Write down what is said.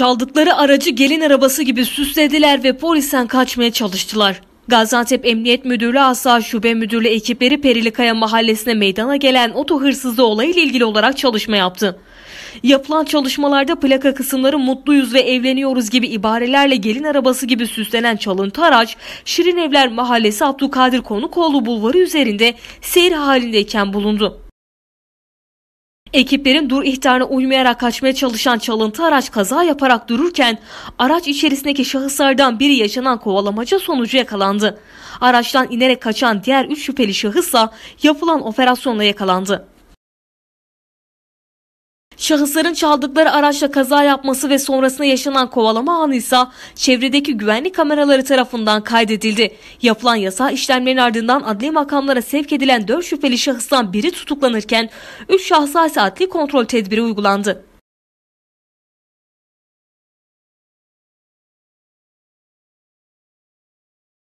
Çaldıkları aracı gelin arabası gibi süslediler ve polisten kaçmaya çalıştılar. Gaziantep Emniyet Müdürlüğü Asla Şube Müdürlüğü ekipleri Perilikaya Mahallesi'ne meydana gelen oto hırsızlığı olayıyla ilgili olarak çalışma yaptı. Yapılan çalışmalarda plaka kısımları mutluyuz ve evleniyoruz gibi ibarelerle gelin arabası gibi süslenen çalıntı araç Şirin Evler Mahallesi Abdülkadir Konukoğlu Bulvarı üzerinde seyir halindeyken bulundu. Ekiplerin dur ihtarına uymayarak kaçmaya çalışan çalıntı araç kaza yaparak dururken araç içerisindeki şahıslardan biri yaşanan kovalamaca sonucu yakalandı. Araçtan inerek kaçan diğer 3 şüpheli şahıs ise yapılan operasyonla yakalandı. Şahısların çaldıkları araçla kaza yapması ve sonrasında yaşanan kovalama anı ise çevredeki güvenlik kameraları tarafından kaydedildi. Yapılan yasa işlemlerin ardından adli makamlara sevk edilen 4 şüpheli şahıstan biri tutuklanırken 3 şahsa ise adli kontrol tedbiri uygulandı.